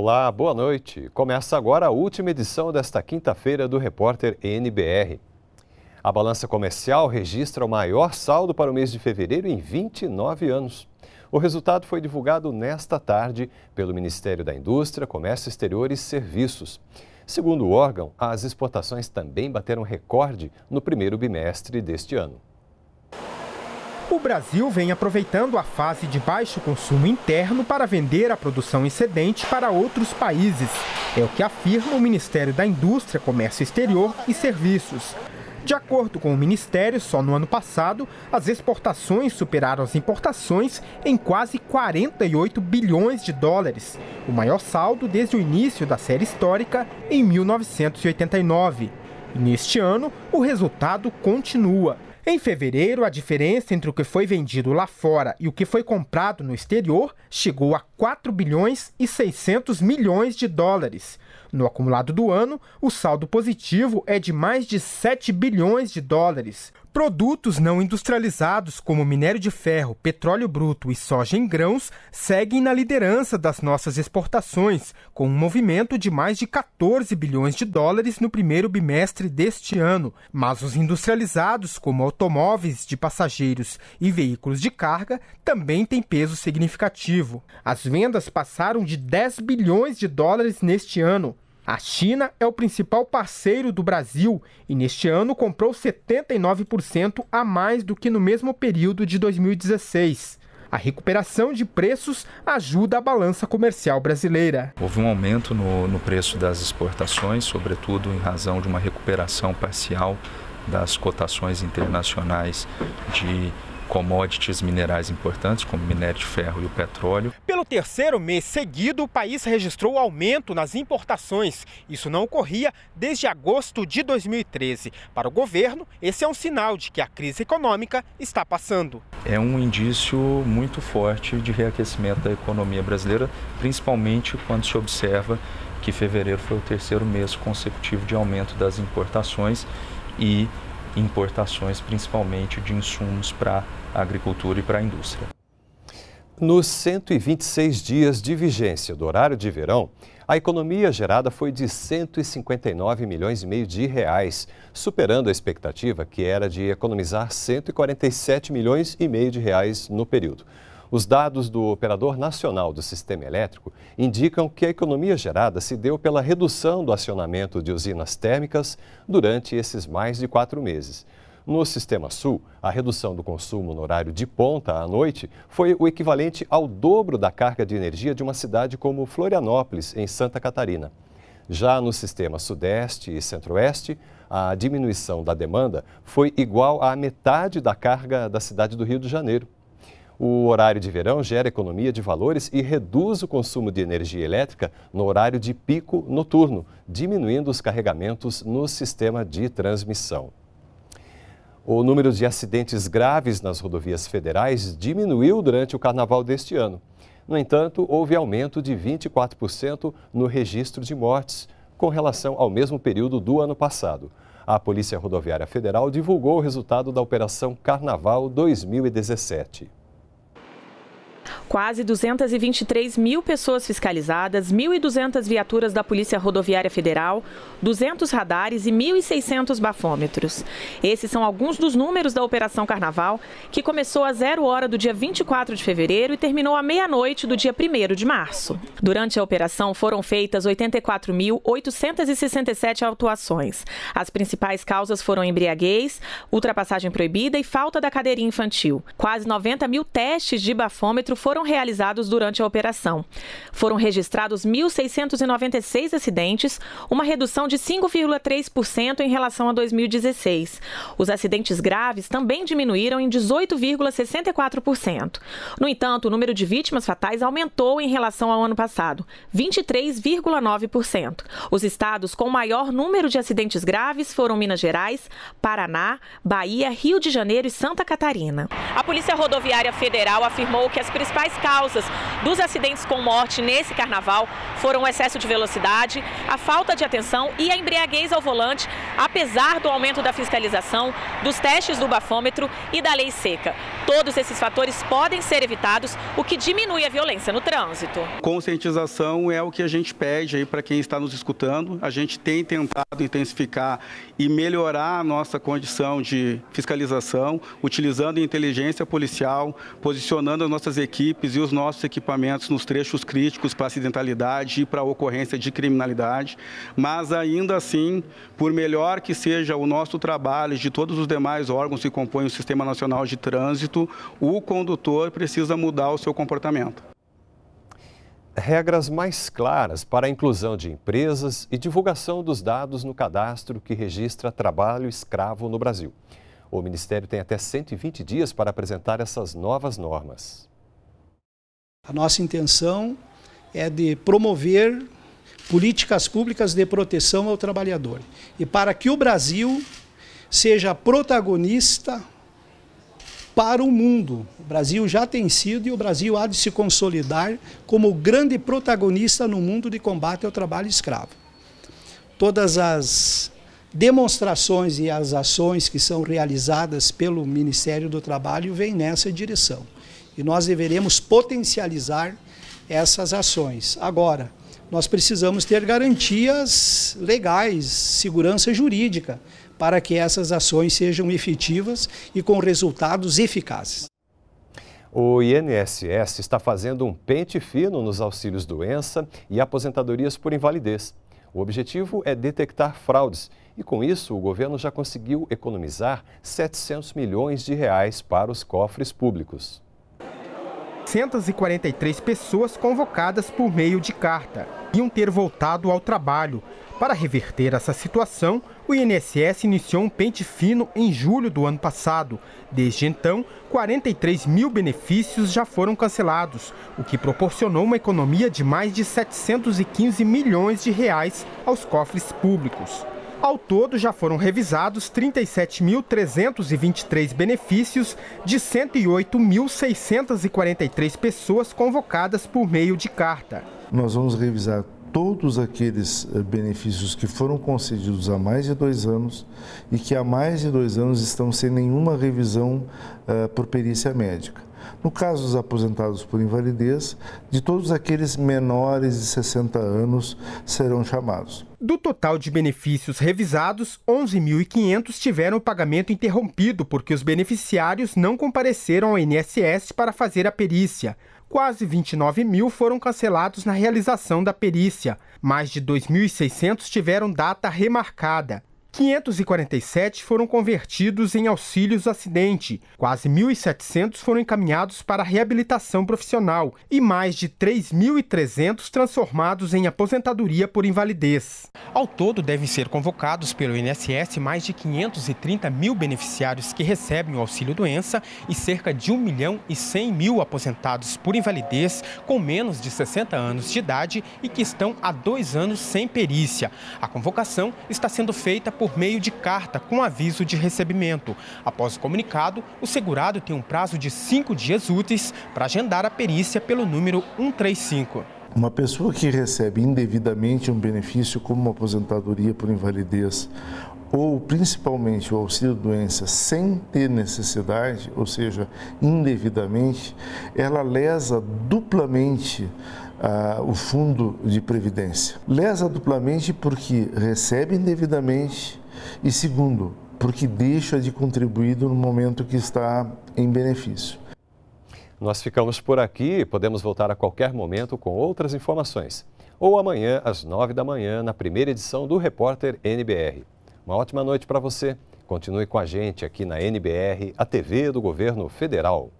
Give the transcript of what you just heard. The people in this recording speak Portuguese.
Olá, boa noite. Começa agora a última edição desta quinta-feira do Repórter NBR. A balança comercial registra o maior saldo para o mês de fevereiro em 29 anos. O resultado foi divulgado nesta tarde pelo Ministério da Indústria, Comércio Exterior e Serviços. Segundo o órgão, as exportações também bateram recorde no primeiro bimestre deste ano. O Brasil vem aproveitando a fase de baixo consumo interno para vender a produção excedente para outros países. É o que afirma o Ministério da Indústria, Comércio Exterior e Serviços. De acordo com o Ministério, só no ano passado, as exportações superaram as importações em quase 48 bilhões de dólares, o maior saldo desde o início da série histórica em 1989. E neste ano, o resultado continua. Em fevereiro, a diferença entre o que foi vendido lá fora e o que foi comprado no exterior chegou a 4 bilhões e 600 milhões de dólares. No acumulado do ano, o saldo positivo é de mais de 7 bilhões de dólares. Produtos não industrializados como minério de ferro, petróleo bruto e soja em grãos seguem na liderança das nossas exportações, com um movimento de mais de 14 bilhões de dólares no primeiro bimestre deste ano. Mas os industrializados, como automóveis de passageiros e veículos de carga, também têm peso significativo. As vendas passaram de 10 bilhões de dólares neste ano. A China é o principal parceiro do Brasil e neste ano comprou 79% a mais do que no mesmo período de 2016. A recuperação de preços ajuda a balança comercial brasileira. Houve um aumento no, no preço das exportações, sobretudo em razão de uma recuperação parcial das cotações internacionais de commodities minerais importantes, como minério de ferro e o petróleo terceiro mês seguido, o país registrou aumento nas importações. Isso não ocorria desde agosto de 2013. Para o governo, esse é um sinal de que a crise econômica está passando. É um indício muito forte de reaquecimento da economia brasileira, principalmente quando se observa que fevereiro foi o terceiro mês consecutivo de aumento das importações e importações principalmente de insumos para a agricultura e para a indústria. Nos 126 dias de vigência do horário de verão, a economia gerada foi de 159 milhões e meio de reais, superando a expectativa que era de economizar 147 milhões e meio de reais no período. Os dados do Operador Nacional do Sistema Elétrico indicam que a economia gerada se deu pela redução do acionamento de usinas térmicas durante esses mais de quatro meses. No Sistema Sul, a redução do consumo no horário de ponta à noite foi o equivalente ao dobro da carga de energia de uma cidade como Florianópolis, em Santa Catarina. Já no Sistema Sudeste e Centro-Oeste, a diminuição da demanda foi igual à metade da carga da cidade do Rio de Janeiro. O horário de verão gera economia de valores e reduz o consumo de energia elétrica no horário de pico noturno, diminuindo os carregamentos no sistema de transmissão. O número de acidentes graves nas rodovias federais diminuiu durante o carnaval deste ano. No entanto, houve aumento de 24% no registro de mortes com relação ao mesmo período do ano passado. A Polícia Rodoviária Federal divulgou o resultado da Operação Carnaval 2017. Quase 223 mil pessoas fiscalizadas, 1.200 viaturas da Polícia Rodoviária Federal, 200 radares e 1.600 bafômetros. Esses são alguns dos números da Operação Carnaval, que começou a zero hora do dia 24 de fevereiro e terminou à meia-noite do dia 1 de março. Durante a operação foram feitas 84.867 autuações. As principais causas foram embriaguez, ultrapassagem proibida e falta da cadeirinha infantil. Quase 90 mil testes de bafômetro foram foram realizados durante a operação. Foram registrados 1.696 acidentes, uma redução de 5,3% em relação a 2016. Os acidentes graves também diminuíram em 18,64%. No entanto, o número de vítimas fatais aumentou em relação ao ano passado, 23,9%. Os estados com maior número de acidentes graves foram Minas Gerais, Paraná, Bahia, Rio de Janeiro e Santa Catarina. A Polícia Rodoviária Federal afirmou que as principais principais causas dos acidentes com morte nesse carnaval foram o excesso de velocidade, a falta de atenção e a embriaguez ao volante, apesar do aumento da fiscalização, dos testes do bafômetro e da lei seca. Todos esses fatores podem ser evitados, o que diminui a violência no trânsito. Conscientização é o que a gente pede aí para quem está nos escutando. A gente tem tentado intensificar e melhorar a nossa condição de fiscalização, utilizando inteligência policial, posicionando as nossas equipes equipes e os nossos equipamentos nos trechos críticos para acidentalidade e para ocorrência de criminalidade, mas ainda assim, por melhor que seja o nosso trabalho de todos os demais órgãos que compõem o Sistema Nacional de Trânsito, o condutor precisa mudar o seu comportamento. Regras mais claras para a inclusão de empresas e divulgação dos dados no cadastro que registra trabalho escravo no Brasil. O Ministério tem até 120 dias para apresentar essas novas normas. A nossa intenção é de promover políticas públicas de proteção ao trabalhador e para que o Brasil seja protagonista para o mundo. O Brasil já tem sido e o Brasil há de se consolidar como grande protagonista no mundo de combate ao trabalho escravo. Todas as demonstrações e as ações que são realizadas pelo Ministério do Trabalho vêm nessa direção. E nós deveremos potencializar essas ações. Agora, nós precisamos ter garantias legais, segurança jurídica, para que essas ações sejam efetivas e com resultados eficazes. O INSS está fazendo um pente fino nos auxílios doença e aposentadorias por invalidez. O objetivo é detectar fraudes e, com isso, o governo já conseguiu economizar 700 milhões de reais para os cofres públicos. 643 pessoas convocadas por meio de carta iam ter voltado ao trabalho. Para reverter essa situação, o INSS iniciou um pente fino em julho do ano passado. Desde então, 43 mil benefícios já foram cancelados, o que proporcionou uma economia de mais de 715 milhões de reais aos cofres públicos. Ao todo, já foram revisados 37.323 benefícios de 108.643 pessoas convocadas por meio de carta. Nós vamos revisar todos aqueles eh, benefícios que foram concedidos há mais de dois anos e que há mais de dois anos estão sem nenhuma revisão uh, por perícia médica. No caso dos aposentados por invalidez, de todos aqueles menores de 60 anos serão chamados. Do total de benefícios revisados, 11.500 tiveram o pagamento interrompido porque os beneficiários não compareceram ao INSS para fazer a perícia. Quase 29 mil foram cancelados na realização da perícia. Mais de 2.600 tiveram data remarcada. 547 foram convertidos em auxílios acidente, quase 1.700 foram encaminhados para reabilitação profissional e mais de 3.300 transformados em aposentadoria por invalidez. Ao todo, devem ser convocados pelo INSS mais de 530 mil beneficiários que recebem o auxílio doença e cerca de 1 milhão e 100 mil aposentados por invalidez com menos de 60 anos de idade e que estão há dois anos sem perícia. A convocação está sendo feita por por meio de carta com aviso de recebimento. Após o comunicado, o segurado tem um prazo de cinco dias úteis para agendar a perícia pelo número 135. Uma pessoa que recebe indevidamente um benefício como uma aposentadoria por invalidez ou principalmente o auxílio doença sem ter necessidade, ou seja, indevidamente, ela lesa duplamente ah, o fundo de previdência. Lesa duplamente porque recebe indevidamente e segundo, porque deixa de contribuir no momento que está em benefício. Nós ficamos por aqui e podemos voltar a qualquer momento com outras informações. Ou amanhã, às nove da manhã, na primeira edição do Repórter NBR. Uma ótima noite para você. Continue com a gente aqui na NBR, a TV do Governo Federal.